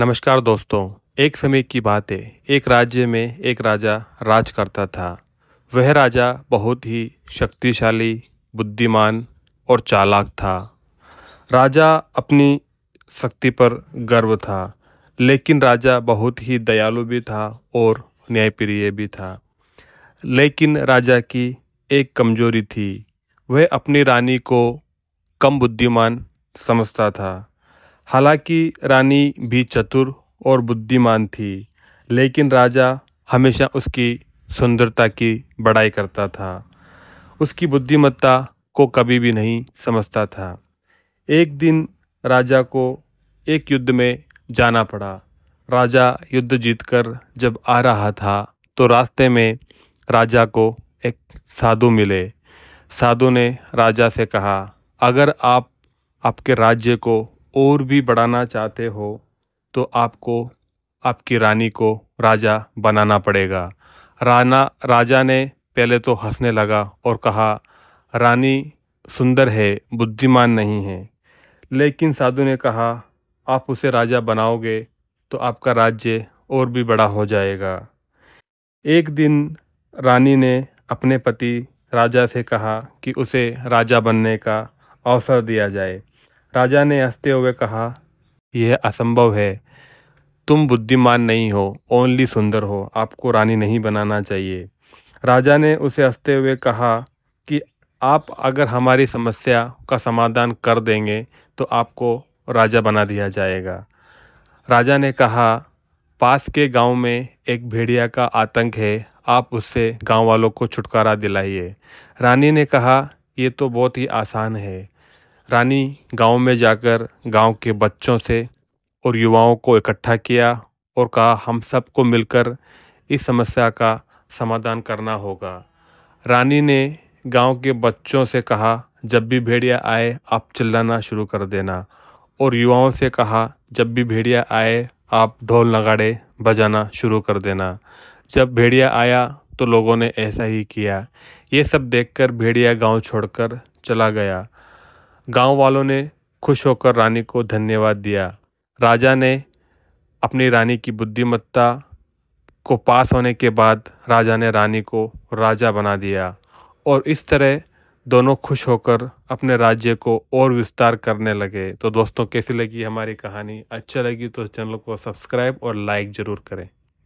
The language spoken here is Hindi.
नमस्कार दोस्तों एक समय की बात है एक राज्य में एक राजा राज करता था वह राजा बहुत ही शक्तिशाली बुद्धिमान और चालाक था राजा अपनी शक्ति पर गर्व था लेकिन राजा बहुत ही दयालु भी था और न्यायप्रिय भी था लेकिन राजा की एक कमजोरी थी वह अपनी रानी को कम बुद्धिमान समझता था हालांकि रानी भी चतुर और बुद्धिमान थी लेकिन राजा हमेशा उसकी सुंदरता की बड़ाई करता था उसकी बुद्धिमत्ता को कभी भी नहीं समझता था एक दिन राजा को एक युद्ध में जाना पड़ा राजा युद्ध जीतकर जब आ रहा था तो रास्ते में राजा को एक साधु मिले साधु ने राजा से कहा अगर आप आपके राज्य को और भी बढ़ाना चाहते हो तो आपको आपकी रानी को राजा बनाना पड़ेगा राना राजा ने पहले तो हंसने लगा और कहा रानी सुंदर है बुद्धिमान नहीं है लेकिन साधु ने कहा आप उसे राजा बनाओगे तो आपका राज्य और भी बड़ा हो जाएगा एक दिन रानी ने अपने पति राजा से कहा कि उसे राजा बनने का अवसर दिया जाए राजा ने हंसते हुए कहा यह असंभव है तुम बुद्धिमान नहीं हो ओनली सुंदर हो आपको रानी नहीं बनाना चाहिए राजा ने उसे हंसते हुए कहा कि आप अगर हमारी समस्या का समाधान कर देंगे तो आपको राजा बना दिया जाएगा राजा ने कहा पास के गांव में एक भेड़िया का आतंक है आप उससे गांव वालों को छुटकारा दिलाइए रानी ने कहा ये तो बहुत ही आसान है रानी गांव में जाकर गांव के बच्चों से और युवाओं को इकट्ठा किया और कहा हम सबको मिलकर इस समस्या का समाधान करना होगा रानी ने गांव के बच्चों से कहा जब भी भेड़िया आए आप चिल्लाना शुरू कर देना और युवाओं से कहा जब भी भेड़िया आए आप ढोल नगाड़े बजाना शुरू कर देना जब भेड़िया आया तो लोगों ने ऐसा ही किया ये सब देखकर भेड़िया गांव छोड़कर चला गया गांव वालों ने खुश होकर रानी को धन्यवाद दिया राजा ने अपनी रानी की बुद्धिमत्ता को पास होने के बाद राजा ने रानी को राजा बना दिया और इस तरह दोनों खुश होकर अपने राज्य को और विस्तार करने लगे तो दोस्तों कैसी लगी हमारी कहानी अच्छा लगी तो चैनल को सब्सक्राइब और लाइक ज़रूर करें